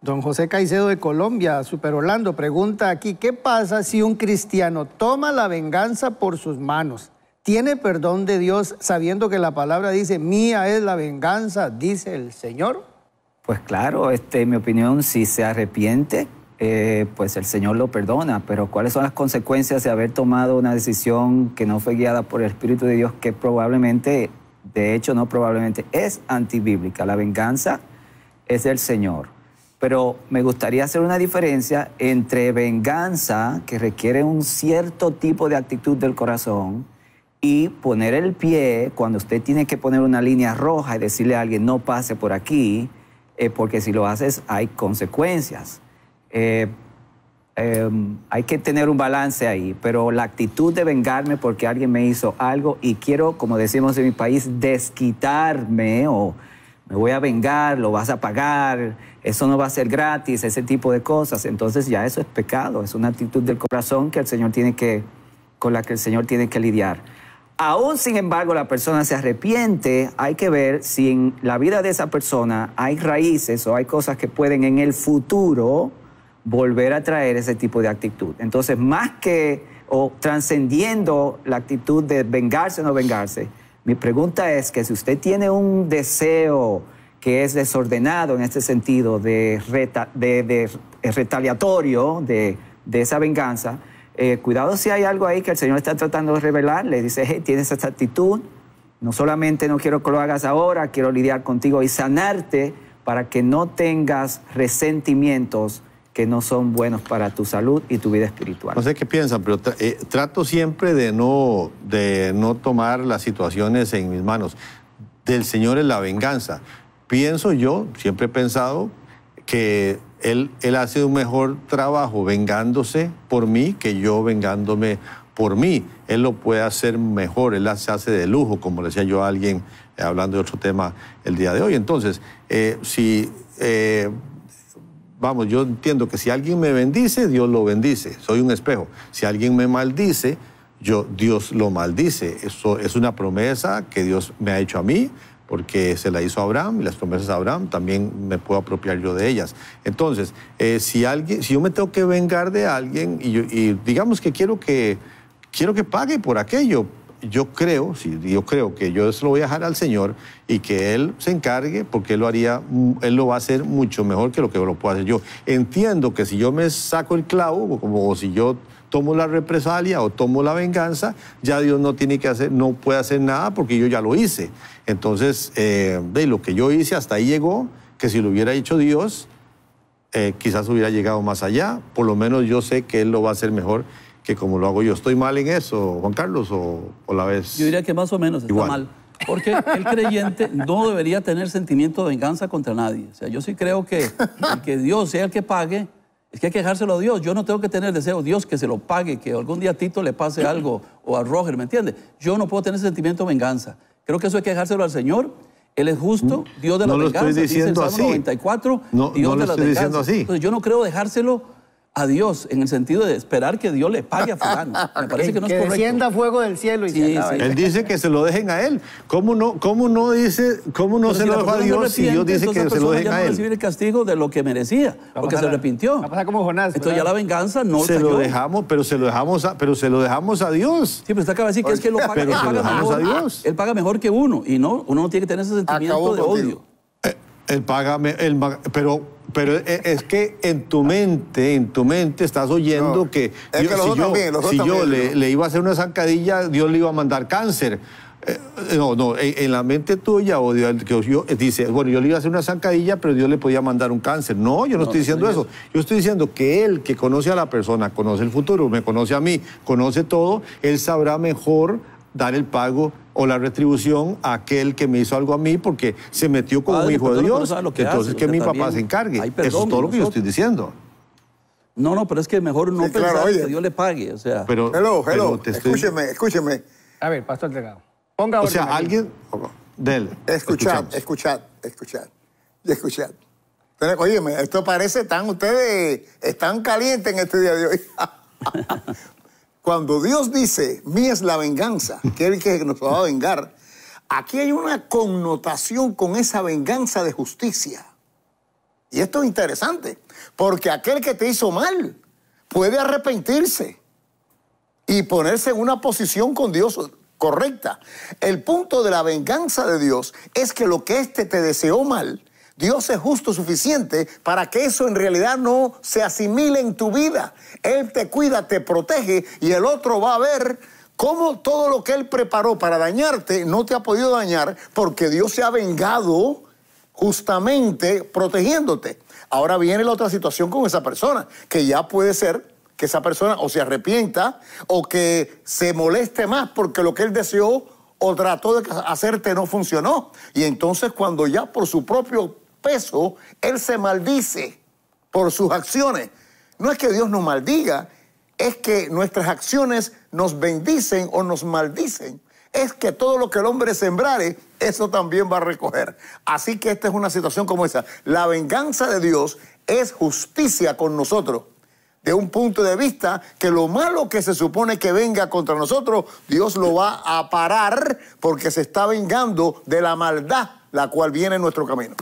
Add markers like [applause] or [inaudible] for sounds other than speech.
Don José Caicedo de Colombia, Super Orlando, pregunta aquí, ¿qué pasa si un cristiano toma la venganza por sus manos? ¿Tiene perdón de Dios sabiendo que la palabra dice, mía es la venganza, dice el Señor? Pues claro, este, en mi opinión, si se arrepiente, eh, pues el Señor lo perdona, pero ¿cuáles son las consecuencias de haber tomado una decisión que no fue guiada por el Espíritu de Dios, que probablemente, de hecho no probablemente, es antibíblica? La venganza es del Señor pero me gustaría hacer una diferencia entre venganza, que requiere un cierto tipo de actitud del corazón, y poner el pie cuando usted tiene que poner una línea roja y decirle a alguien no pase por aquí, eh, porque si lo haces hay consecuencias. Eh, em, hay que tener un balance ahí, pero la actitud de vengarme porque alguien me hizo algo y quiero, como decimos en mi país, desquitarme o me voy a vengar, lo vas a pagar, eso no va a ser gratis, ese tipo de cosas. Entonces ya eso es pecado, es una actitud del corazón que el Señor tiene que, con la que el Señor tiene que lidiar. Aún sin embargo la persona se arrepiente, hay que ver si en la vida de esa persona hay raíces o hay cosas que pueden en el futuro volver a traer ese tipo de actitud. Entonces, más que o trascendiendo la actitud de vengarse o no vengarse, mi pregunta es que si usted tiene un deseo que es desordenado en este sentido, de, de, retaliatorio de, esa venganza, eh, cuidado si hay algo ahí que el Señor está tratando de revelar, le dice, hey, tienes esta actitud, no solamente no quiero que lo hagas ahora, quiero lidiar contigo y sanarte para que no tengas resentimientos que no son buenos para tu salud y tu vida espiritual. No sé qué piensan, pero eh, trato siempre de no, de no tomar las situaciones en mis manos. Del Señor es la venganza. Pienso yo, siempre he pensado, que Él, él hace un mejor trabajo vengándose por mí que yo vengándome por mí. Él lo puede hacer mejor, él se hace de lujo, como decía yo a alguien eh, hablando de otro tema el día de hoy. Entonces, eh, si vamos, yo entiendo que si alguien me bendice, Dios lo bendice. Soy un espejo. Si alguien me maldice, yo, Dios lo maldice. Eso es una promesa que Dios me ha hecho a mí, porque se la hizo a Abraham y las promesas a Abraham también me puedo apropiar yo de ellas. Entonces, eh, si, alguien, si yo me tengo que vengar de alguien y, digamos que quiero que quiero que pague por aquello, yo creo, sí, yo creo que yo se lo voy a dejar al Señor y que Él se encargue porque Él lo haría, mm, Él lo va a hacer mucho mejor que lo que lo puedo hacer yo. Entiendo que si yo me saco el clavo, como o si yo tomo la represalia o tomo la venganza, ya Dios no tiene que hacer, no puede hacer nada porque yo ya lo hice. Entonces, de eh, lo que yo hice hasta ahí llegó, que si lo hubiera hecho Dios, eh, quizás hubiera llegado más allá. Por lo menos yo sé que Él lo va a hacer mejor que como lo hago yo. ¿Estoy mal en eso, Juan Carlos, o, la vez? Yo diría que más o menos está mal. Porque el creyente no debería tener sentimiento de venganza contra nadie. O sea, yo sí creo que que Dios sea el que pague, es que hay que dejárselo a Dios. Yo no tengo que tener deseo, Dios, que se lo pague, que algún día a Tito le pase algo o a Roger, ¿me entiendes? Yo no puedo tener sentimiento de venganza. Creo que eso hay que dejárselo al Señor. Él es justo, Dios de la no venganza. Lo estoy diciendo no, no estoy diciendo así. Entonces yo no creo dejárselo a Dios en el sentido de esperar que Dios le pague a fulano. [laughs] Me parece que, no es fuego del cielo y se sí. Él dice que se lo dejen a él. ¿Cómo no, cómo no dice, cómo no se lo dejó a Dios si Dios dice que se lo dejen a él? No recibir el castigo de lo que merecía, porque se arrepintió. Va a pasar como Jonás. Entonces ya la venganza no se lo dejamos, pero se lo dejamos, a, pero se lo dejamos a Dios. Sí, pero está acaba de decir que es que lo paga, paga mejor, a Dios. él paga mejor que uno y no, uno no tiene que tener ese sentimiento de odio. Eh, él paga, pero pero e, es que en tu mente, en tu mente estás oyendo que, si yo, si yo le, iba a hacer una zancadilla, Dios le iba a mandar cáncer. Eh, no, no, en, la mente tuya, o dice, bueno, yo le iba a hacer una zancadilla, pero Dios le podía mandar un cáncer. No, yo no, estoy diciendo eso. Yo estoy diciendo que Él, que conoce a la persona, conoce el futuro, me conoce a mí, conoce todo, Él sabrá mejor dar el pago o la retribución a aquel que me hizo algo a mí porque se metió con un hijo de Dios. entonces que mi papá se encargue. Eso es todo lo que yo estoy diciendo. No, no, pero es que mejor no pensar que Dios le pague. O Pero, hello, escúcheme, escúcheme. A ver, Pastor Delgado. Ponga O sea, alguien. Dele. Escuchad, escuchad, escuchad. Escuchad. Pero, esto parece tan. Ustedes están calientes en este día de hoy. [laughs] Cuando Dios dice, mía es la venganza, [laughs] que es el que nos va a vengar, aquí hay una connotación con esa venganza de justicia. Y esto es interesante, porque aquel que te hizo mal puede arrepentirse y ponerse en una posición con Dios correcta. El punto de la venganza de Dios es que lo que éste te deseó mal, Dios es justo suficiente para que eso en realidad no se asimile en tu vida. Él te cuida, te protege y el otro va a ver cómo todo lo que Él preparó para dañarte no te ha podido dañar porque Dios se ha vengado justamente protegiéndote. Ahora viene la otra situación con esa persona, que ya puede ser que esa persona o se arrepienta o que se moleste más porque lo que él deseó o trató de hacerte no funcionó. Y entonces cuando ya por su propio peso, él se maldice por sus acciones. No es que Dios nos maldiga, es que nuestras acciones nos bendicen o nos maldicen. Es que todo lo que el hombre sembrare, eso también va a recoger. Así que esta es una situación como esa. La venganza de Dios es justicia con nosotros. De un punto de vista que lo malo que se supone que venga contra nosotros, Dios lo va a parar porque se está vengando de la maldad la cual viene en nuestro camino.